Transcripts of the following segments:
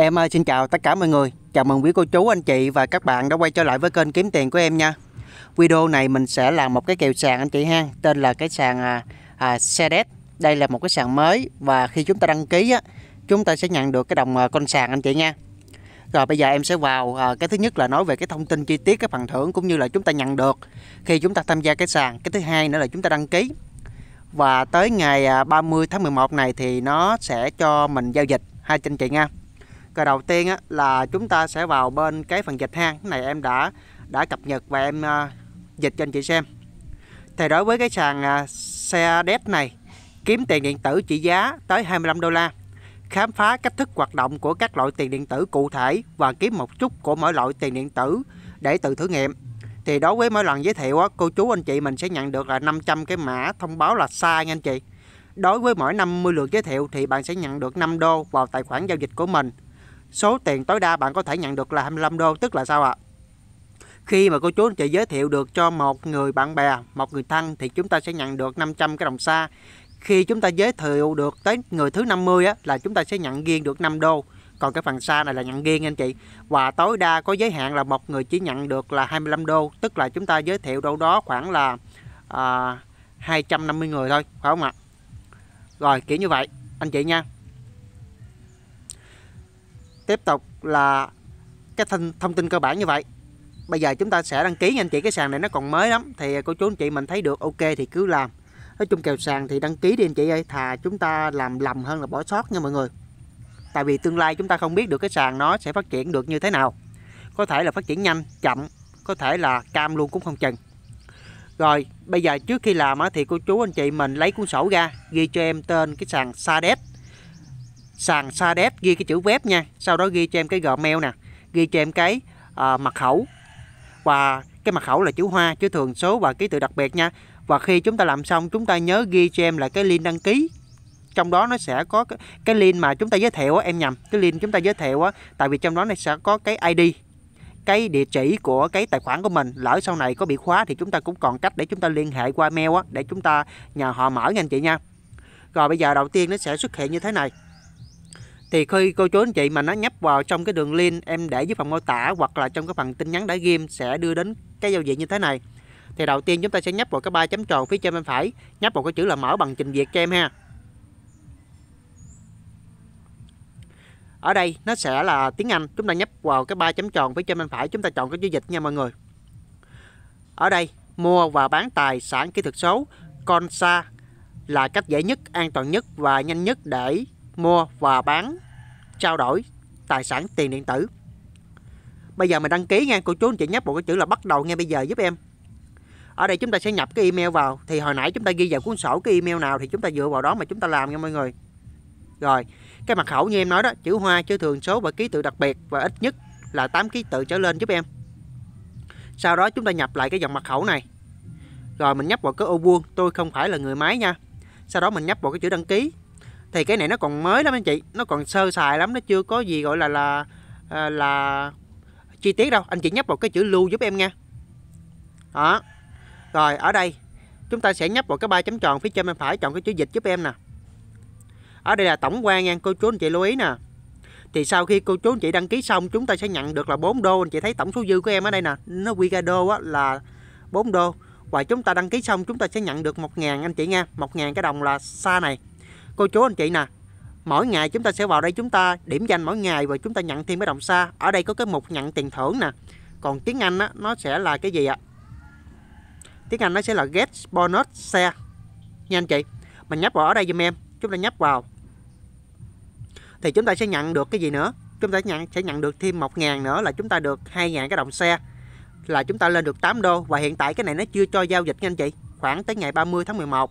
Em à, xin chào tất cả mọi người Chào mừng quý cô chú, anh chị và các bạn đã quay trở lại với kênh kiếm tiền của em nha Video này mình sẽ làm một cái kèo sàn anh chị ha Tên là cái sàn à, à, Sedes Đây là một cái sàn mới Và khi chúng ta đăng ký á Chúng ta sẽ nhận được cái đồng à, con sàn anh chị nha Rồi bây giờ em sẽ vào à, Cái thứ nhất là nói về cái thông tin chi tiết Cái phần thưởng cũng như là chúng ta nhận được Khi chúng ta tham gia cái sàn Cái thứ hai nữa là chúng ta đăng ký Và tới ngày à, 30 tháng 11 này Thì nó sẽ cho mình giao dịch Hai anh chị nha rồi đầu tiên á, là chúng ta sẽ vào bên cái phần dịch hang cái này em đã đã cập nhật và em uh, dịch cho anh chị xem thì đối với cái sàn uh, xe đét này kiếm tiền điện tử trị giá tới 25 đô la khám phá cách thức hoạt động của các loại tiền điện tử cụ thể và kiếm một chút của mỗi loại tiền điện tử để tự thử nghiệm thì đối với mỗi lần giới thiệu á, cô chú anh chị mình sẽ nhận được là 500 cái mã thông báo là sai nha anh chị đối với mỗi 50 lượt giới thiệu thì bạn sẽ nhận được 5 đô vào tài khoản giao dịch của mình số tiền tối đa bạn có thể nhận được là 25 đô tức là sao ạ? Khi mà cô chú anh chị giới thiệu được cho một người bạn bè, một người thân thì chúng ta sẽ nhận được 500 cái đồng xa. Khi chúng ta giới thiệu được tới người thứ 50 á, là chúng ta sẽ nhận riêng được 5 đô. Còn cái phần xa này là nhận riêng anh chị. Và tối đa có giới hạn là một người chỉ nhận được là 25 đô, tức là chúng ta giới thiệu đâu đó khoảng là à, 250 người thôi, phải không ạ? Rồi, kiểu như vậy anh chị nha tiếp tục là cái thông, thông tin cơ bản như vậy bây giờ chúng ta sẽ đăng ký nha anh chị cái sàn này nó còn mới lắm thì cô chú anh chị mình thấy được ok thì cứ làm nói chung kèo sàn thì đăng ký đi anh chị ơi thà chúng ta làm lầm hơn là bỏ sót nha mọi người tại vì tương lai chúng ta không biết được cái sàn nó sẽ phát triển được như thế nào có thể là phát triển nhanh chậm có thể là cam luôn cũng không chừng rồi bây giờ trước khi làm thì cô chú anh chị mình lấy cuốn sổ ra ghi cho em tên cái sàn Sades sàn sa Sadev ghi cái chữ web nha sau đó ghi cho em cái gmail nè ghi cho em cái uh, mật khẩu và cái mật khẩu là chữ hoa chữ thường số và ký tự đặc biệt nha và khi chúng ta làm xong chúng ta nhớ ghi cho em là cái link đăng ký trong đó nó sẽ có cái, cái link mà chúng ta giới thiệu á, em nhầm cái link chúng ta giới thiệu á, tại vì trong đó nó sẽ có cái ID cái địa chỉ của cái tài khoản của mình lỡ sau này có bị khóa thì chúng ta cũng còn cách để chúng ta liên hệ qua mail á, để chúng ta nhờ họ mở nha anh chị nha rồi bây giờ đầu tiên nó sẽ xuất hiện như thế này thì khi cô chú anh chị mà nó nhấp vào trong cái đường link em để dưới phần mô tả hoặc là trong cái phần tin nhắn đã ghim sẽ đưa đến cái giao diện như thế này thì đầu tiên chúng ta sẽ nhấp vào cái ba chấm tròn phía trên bên phải nhấp vào cái chữ là mở bằng trình duyệt cho em ha ở đây nó sẽ là tiếng Anh chúng ta nhấp vào cái ba chấm tròn phía trên bên phải chúng ta chọn cái chữ dịch nha mọi người ở đây mua và bán tài sản kỹ thuật số con xa là cách dễ nhất an toàn nhất và nhanh nhất để mua và bán trao đổi tài sản tiền điện tử bây giờ mình đăng ký nha cô chú anh chị nhấp một cái chữ là bắt đầu nghe bây giờ giúp em ở đây chúng ta sẽ nhập cái email vào thì hồi nãy chúng ta ghi vào cuốn sổ cái email nào thì chúng ta dựa vào đó mà chúng ta làm nha mọi người rồi cái mật khẩu như em nói đó chữ hoa chữ thường số và ký tự đặc biệt và ít nhất là 8 ký tự trở lên giúp em sau đó chúng ta nhập lại cái dòng mật khẩu này rồi mình nhấp vào cái ô vuông tôi không phải là người máy nha sau đó mình nhấp vào cái chữ đăng ký thì cái này nó còn mới lắm anh chị nó còn sơ sài lắm nó chưa có gì gọi là là à, là chi tiết đâu anh chị nhấp vào cái chữ lưu giúp em nha đó rồi ở đây chúng ta sẽ nhấp vào cái ba chấm tròn phía trên bên phải chọn cái chữ dịch giúp em nè ở đây là tổng quan nha cô chú anh chị lưu ý nè thì sau khi cô chú anh chị đăng ký xong chúng ta sẽ nhận được là 4 đô anh chị thấy tổng số dư của em ở đây nè nó quy ra đô á, là 4 đô và chúng ta đăng ký xong chúng ta sẽ nhận được 1.000 anh chị nha 1.000 cái đồng là xa này cô chú anh chị nè mỗi ngày chúng ta sẽ vào đây chúng ta điểm danh mỗi ngày và chúng ta nhận thêm cái đồng xa ở đây có cái mục nhận tiền thưởng nè còn tiếng Anh á, nó sẽ là cái gì ạ tiếng Anh nó sẽ là get bonus xe nha anh chị mình nhấp vào ở đây giùm em chúng ta nhấp vào thì chúng ta sẽ nhận được cái gì nữa chúng ta nhận sẽ nhận được thêm một ngàn nữa là chúng ta được hai ngàn cái đồng xe là chúng ta lên được 8 đô và hiện tại cái này nó chưa cho giao dịch nha anh chị khoảng tới ngày 30 tháng 11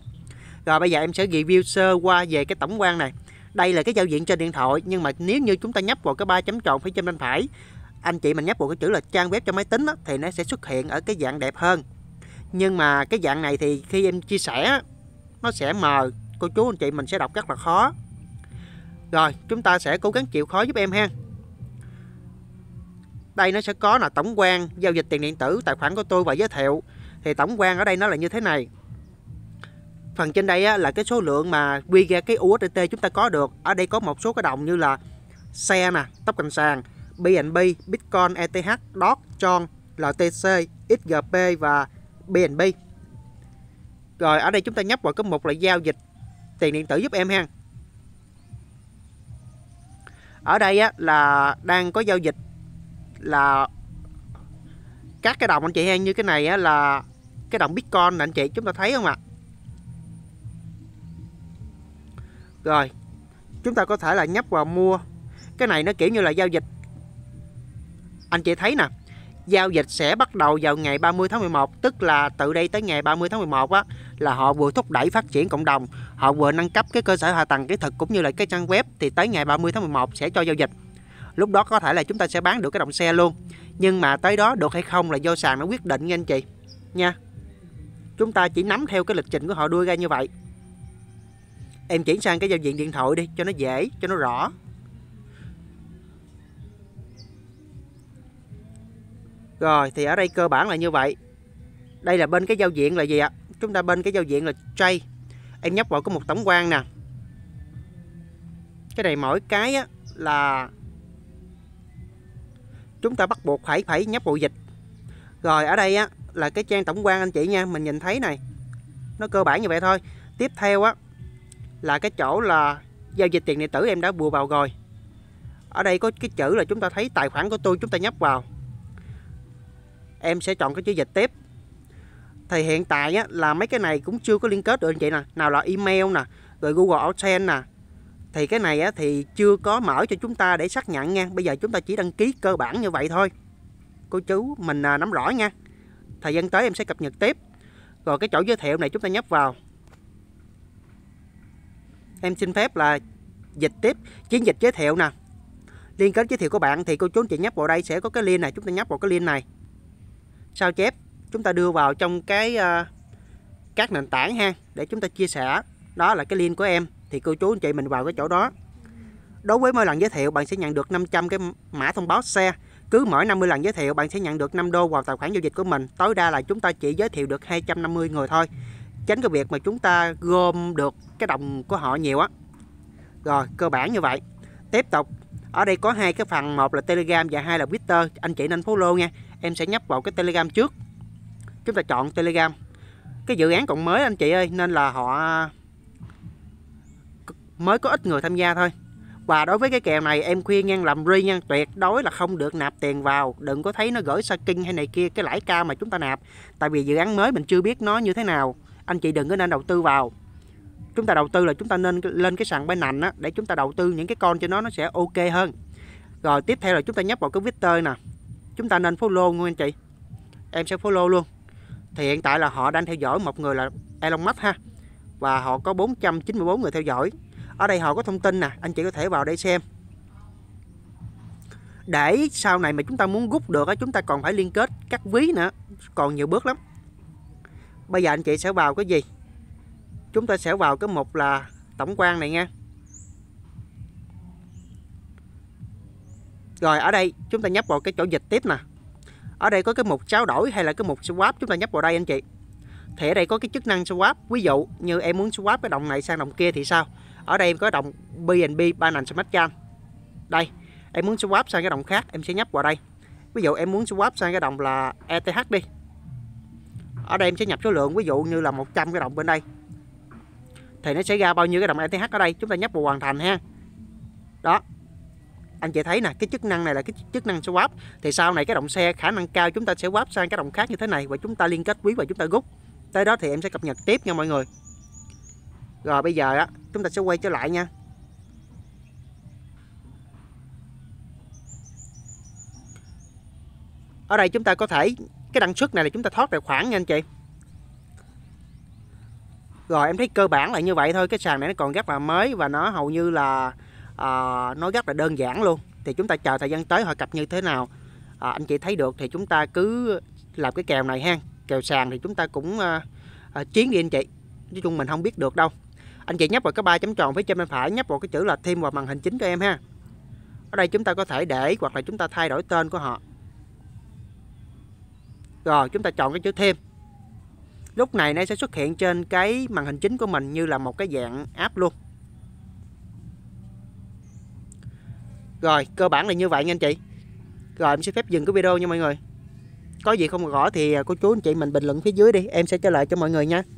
rồi bây giờ em sẽ review sơ qua về cái tổng quan này Đây là cái giao diện trên điện thoại Nhưng mà nếu như chúng ta nhấp vào cái ba chấm tròn phía trên bên phải Anh chị mình nhấp vào cái chữ là trang web cho máy tính đó, Thì nó sẽ xuất hiện ở cái dạng đẹp hơn Nhưng mà cái dạng này thì khi em chia sẻ Nó sẽ mờ Cô chú anh chị mình sẽ đọc rất là khó Rồi chúng ta sẽ cố gắng chịu khó giúp em ha đây nó sẽ có là tổng quan giao dịch tiền điện tử tài khoản của tôi và giới thiệu thì tổng quan ở đây nó là như thế này phần trên đây á, là cái số lượng mà quy ra cái USDT chúng ta có được ở đây có một số cái đồng như là xe nè tóc cành sàn BNB Bitcoin ETH DOT Tron LTC XGP và BNB rồi ở đây chúng ta nhấp vào cái mục là giao dịch tiền điện tử giúp em ha ở đây á, là đang có giao dịch là các cái đồng anh chị ha như cái này á, là cái đồng Bitcoin anh chị chúng ta thấy không ạ à? rồi chúng ta có thể là nhấp vào mua cái này nó kiểu như là giao dịch anh chị thấy nè giao dịch sẽ bắt đầu vào ngày 30 tháng 11 tức là từ đây tới ngày 30 tháng 11 á là họ vừa thúc đẩy phát triển cộng đồng họ vừa nâng cấp cái cơ sở hạ tầng kỹ thuật cũng như là cái trang web thì tới ngày 30 tháng 11 sẽ cho giao dịch lúc đó có thể là chúng ta sẽ bán được cái động xe luôn nhưng mà tới đó được hay không là do sàn nó quyết định nha anh chị nha chúng ta chỉ nắm theo cái lịch trình của họ đưa ra như vậy em chuyển sang cái giao diện điện thoại đi cho nó dễ cho nó rõ rồi thì ở đây cơ bản là như vậy đây là bên cái giao diện là gì ạ chúng ta bên cái giao diện là tray em nhấp vào có một tổng quan nè cái này mỗi cái á, là chúng ta bắt buộc phải phải nhấp bộ dịch rồi ở đây á, là cái trang tổng quan anh chị nha mình nhìn thấy này nó cơ bản như vậy thôi tiếp theo á là cái chỗ là giao dịch tiền điện tử em đã bùa vào rồi ở đây có cái chữ là chúng ta thấy tài khoản của tôi chúng ta nhấp vào em sẽ chọn cái chữ dịch tiếp thì hiện tại á, là mấy cái này cũng chưa có liên kết được anh chị nè nào là email nè rồi Google AdSense nè thì cái này á, thì chưa có mở cho chúng ta để xác nhận nha bây giờ chúng ta chỉ đăng ký cơ bản như vậy thôi cô chú mình à, nắm rõ nha thời gian tới em sẽ cập nhật tiếp rồi cái chỗ giới thiệu này chúng ta nhấp vào em xin phép là dịch tiếp chiến dịch giới thiệu nè liên kết giới thiệu của bạn thì cô chú anh chị nhấp vào đây sẽ có cái link này chúng ta nhấp vào cái link này sao chép chúng ta đưa vào trong cái uh, các nền tảng ha để chúng ta chia sẻ đó là cái link của em thì cô chú anh chị mình vào cái chỗ đó đối với mỗi lần giới thiệu bạn sẽ nhận được 500 cái mã thông báo xe cứ mỗi 50 lần giới thiệu bạn sẽ nhận được 5 đô vào tài khoản giao dịch của mình tối đa là chúng ta chỉ giới thiệu được 250 người thôi tránh cái việc mà chúng ta gom được cái đồng của họ nhiều á rồi cơ bản như vậy tiếp tục ở đây có hai cái phần một là telegram và hai là twitter anh chị nên follow nha em sẽ nhấp vào cái telegram trước chúng ta chọn telegram cái dự án còn mới anh chị ơi nên là họ mới có ít người tham gia thôi và đối với cái kèo này em khuyên ngang làm ri ngang tuyệt đối là không được nạp tiền vào đừng có thấy nó gửi sa saking hay này kia cái lãi cao mà chúng ta nạp tại vì dự án mới mình chưa biết nó như thế nào anh chị đừng có nên đầu tư vào chúng ta đầu tư là chúng ta nên lên cái sàn bên nạnh á, để chúng ta đầu tư những cái con cho nó nó sẽ ok hơn rồi tiếp theo là chúng ta nhấp vào cái victor nè chúng ta nên follow luôn anh chị em sẽ follow luôn thì hiện tại là họ đang theo dõi một người là Elon Musk ha và họ có 494 người theo dõi ở đây họ có thông tin nè anh chị có thể vào đây xem để sau này mà chúng ta muốn rút được á chúng ta còn phải liên kết các ví nữa còn nhiều bước lắm bây giờ anh chị sẽ vào cái gì chúng ta sẽ vào cái mục là tổng quan này nha rồi ở đây chúng ta nhấp vào cái chỗ dịch tiếp nè ở đây có cái mục trao đổi hay là cái mục swap chúng ta nhấp vào đây anh chị thì ở đây có cái chức năng swap ví dụ như em muốn swap cái đồng này sang đồng kia thì sao ở đây em có đồng BNB Binance Smart Chain đây em muốn swap sang cái đồng khác em sẽ nhấp vào đây ví dụ em muốn swap sang cái đồng là ETH đi ở đây em sẽ nhập số lượng ví dụ như là 100 cái đồng bên đây thì nó sẽ ra bao nhiêu cái đồng ETH ở đây chúng ta nhấp vào hoàn thành ha đó anh chị thấy nè cái chức năng này là cái chức năng swap thì sau này cái đồng xe khả năng cao chúng ta sẽ swap sang cái đồng khác như thế này và chúng ta liên kết quý và chúng ta rút tới đó thì em sẽ cập nhật tiếp nha mọi người rồi bây giờ á chúng ta sẽ quay trở lại nha ở đây chúng ta có thể cái đăng xuất này là chúng ta thoát được khoảng nha anh chị rồi em thấy cơ bản là như vậy thôi cái sàn này nó còn rất là mới và nó hầu như là à, nó rất là đơn giản luôn thì chúng ta chờ thời gian tới họ cập như thế nào à, anh chị thấy được thì chúng ta cứ làm cái kèo này ha kèo sàn thì chúng ta cũng à, à, chiến đi anh chị nói chung mình không biết được đâu anh chị nhấp vào cái ba chấm tròn phía trên bên phải nhấp vào cái chữ là thêm vào màn hình chính cho em ha ở đây chúng ta có thể để hoặc là chúng ta thay đổi tên của họ rồi ờ, chúng ta chọn cái chữ thêm Lúc này nó sẽ xuất hiện trên cái màn hình chính của mình như là một cái dạng app luôn Rồi cơ bản là như vậy nha anh chị Rồi em xin phép dừng cái video nha mọi người Có gì không rõ thì à, cô chú anh chị mình bình luận phía dưới đi Em sẽ trả lời cho mọi người nha